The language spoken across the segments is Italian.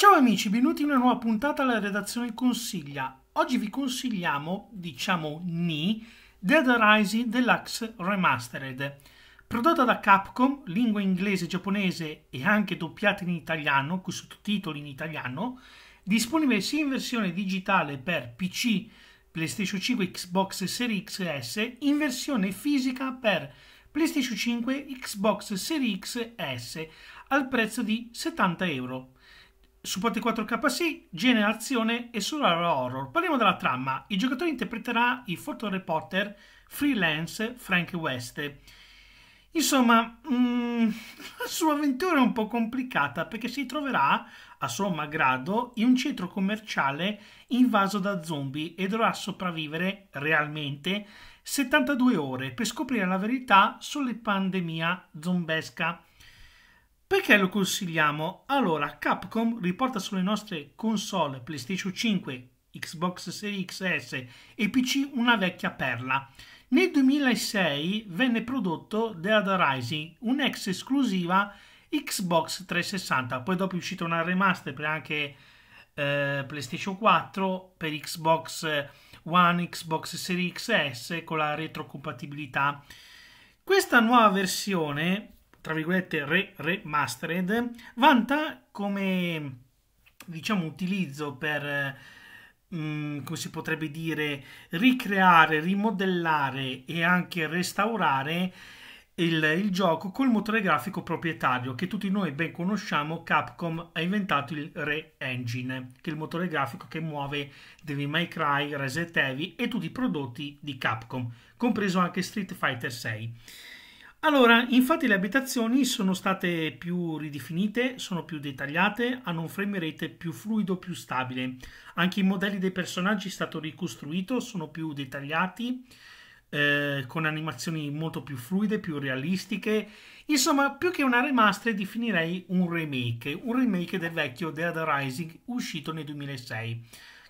Ciao amici, benvenuti in una nuova puntata alla redazione Consiglia. Oggi vi consigliamo, diciamo ni, Dead Rising Deluxe Remastered. Prodotta da Capcom, lingua inglese giapponese e anche doppiata in italiano, con sottotitoli in italiano, disponibile sia in versione digitale per PC, PlayStation 5, Xbox Series X e in versione fisica per PlayStation 5, Xbox Series X S, al prezzo di 70 euro. Supporti 4K sì, generazione e survival horror. Parliamo della trama. Il giocatore interpreterà il fotoreporter freelance Frank West. Insomma, mm, la sua avventura è un po' complicata perché si troverà, a suo malgrado, in un centro commerciale invaso da zombie e dovrà sopravvivere realmente 72 ore per scoprire la verità sulle pandemia zombesca. Perché lo consigliamo? Allora, Capcom riporta sulle nostre console PlayStation 5, Xbox Series XS e PC una vecchia perla. Nel 2006 venne prodotto Dead Rising, un'ex esclusiva Xbox 360, poi dopo è uscita una remaster per anche eh, PlayStation 4, per Xbox One, Xbox Series XS con la retrocompatibilità. Questa nuova versione tra virgolette re remastered vanta come diciamo utilizzo per Mm, come si potrebbe dire, ricreare, rimodellare e anche restaurare il, il, gioco col motore grafico proprietario che tutti noi ben conosciamo. Capcom ha inventato il Re Engine, che è il motore grafico che muove Devil May Cry, Reset Heavy e tutti i prodotti di Capcom, compreso anche Street Fighter 6. Allora, infatti le abitazioni sono state più ridefinite, sono più dettagliate, hanno un frame rate più fluido, più stabile. Anche i modelli dei personaggi è stato ricostruito, sono più dettagliati, eh, con animazioni molto più fluide, più realistiche. Insomma, più che una remaster definirei un remake, un remake del vecchio Dead Rising uscito nel 2006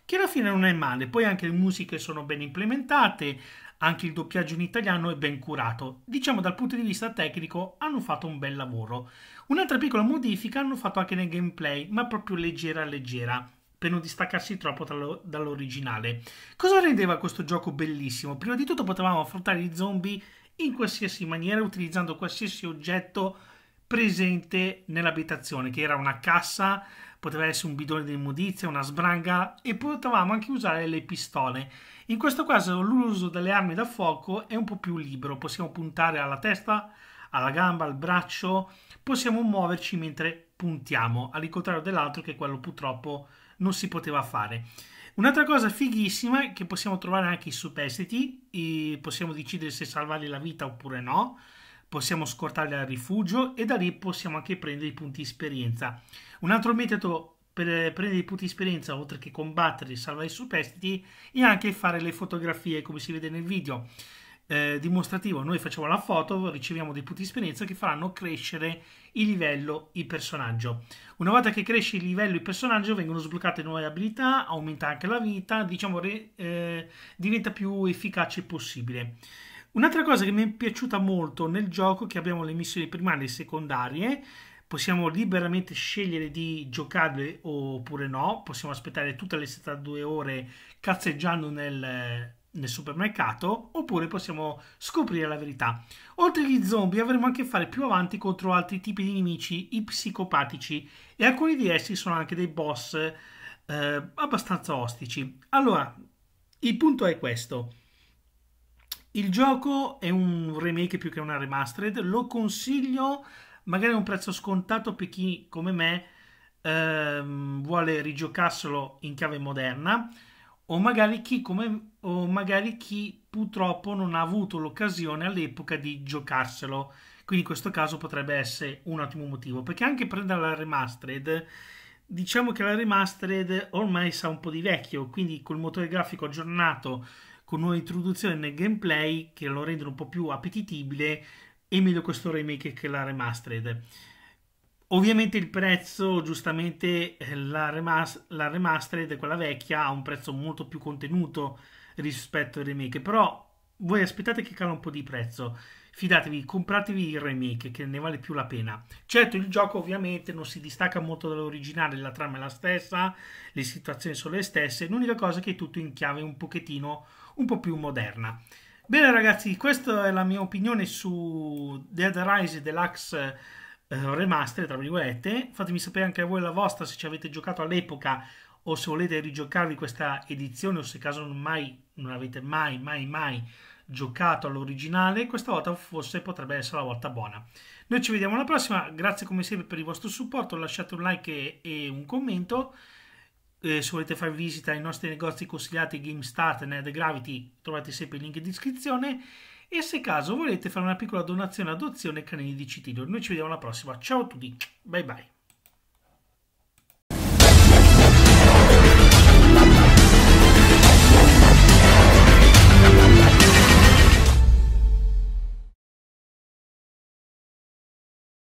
che alla fine non è male. Poi anche le musiche sono ben implementate, anche il doppiaggio in italiano è ben curato. Diciamo dal punto di vista tecnico hanno fatto un bel lavoro. Un'altra piccola modifica hanno fatto anche nel gameplay, ma proprio leggera leggera per non distaccarsi troppo dall'originale. Cosa rendeva questo gioco bellissimo? Prima di tutto potevamo affrontare i zombie in qualsiasi maniera utilizzando qualsiasi oggetto presente nell'abitazione, che era una cassa, poteva essere un bidone di immondizia, una sbranga e potevamo anche usare le pistole. In questo caso l'uso delle armi da fuoco è un po' più libero, possiamo puntare alla testa, alla gamba, al braccio, possiamo muoverci mentre puntiamo, al contrario dell'altro che quello purtroppo non si poteva fare. Un'altra cosa fighissima è che possiamo trovare anche i superstiti, possiamo decidere se salvargli la vita oppure no possiamo scortarli al rifugio e da lì possiamo anche prendere i punti esperienza. Un altro metodo per prendere i punti esperienza, oltre che combattere e salvare i superstiti, è anche fare le fotografie, come si vede nel video. Eh, dimostrativo, noi facciamo la foto, riceviamo dei punti esperienza che faranno crescere il livello, il personaggio. Una volta che cresce il livello, il personaggio, vengono sbloccate nuove abilità, aumenta anche la vita, diciamo, re, eh, diventa più efficace possibile. Un'altra cosa che mi è piaciuta molto nel gioco è che abbiamo le missioni primarie e secondarie, possiamo liberamente scegliere di giocarle oppure no, possiamo aspettare tutte le 72 ore cazzeggiando nel, nel supermercato oppure possiamo scoprire la verità. Oltre agli zombie avremo anche a fare più avanti contro altri tipi di nemici, i psicopatici, e alcuni di essi sono anche dei boss eh, abbastanza ostici. Allora, il punto è questo. Il gioco è un remake più che una remastered, lo consiglio magari a un prezzo scontato per chi come me ehm, vuole rigiocarselo in chiave moderna o magari, chi come, o magari chi purtroppo non ha avuto l'occasione all'epoca di giocarselo. Quindi in questo caso potrebbe essere un ottimo motivo, perché anche prendere la remastered, diciamo che la remastered ormai sa un po' di vecchio, quindi col motore grafico aggiornato con nuove introduzioni nel gameplay che lo rendono un po' più appetibile e meglio questo remake che la remastered. Ovviamente il prezzo, giustamente eh, la, remas- la remastered, quella vecchia, ha un prezzo molto più contenuto rispetto al remake, però voi aspettate che cala un po' di prezzo, fidatevi, compratevi il remake che ne vale più la pena. Certo il gioco ovviamente non si distacca molto dall'originale, la trama è la stessa, le situazioni sono le stesse, l'unica cosa è che è tutto in chiave un pochettino un po' più moderna. Bene ragazzi, questa è la mia opinione su Dead Rise Deluxe eh, Remaster, tra virgolette. Fatemi sapere anche voi la vostra se ci avete giocato all'epoca o se volete rigiocarvi questa edizione o se caso non, mai, non avete mai, mai, mai giocato all'originale, questa volta forse potrebbe essere la volta buona. Noi ci vediamo alla prossima, grazie come sempre per il vostro supporto, lasciate un like e, e un commento eh, se volete fare visita ai nostri negozi consigliati GameStat e Nerd Gravity trovate sempre il link in descrizione e se caso volete fare una piccola donazione adozione canini di Citilio. Noi ci vediamo alla prossima, ciao a tutti, bye bye.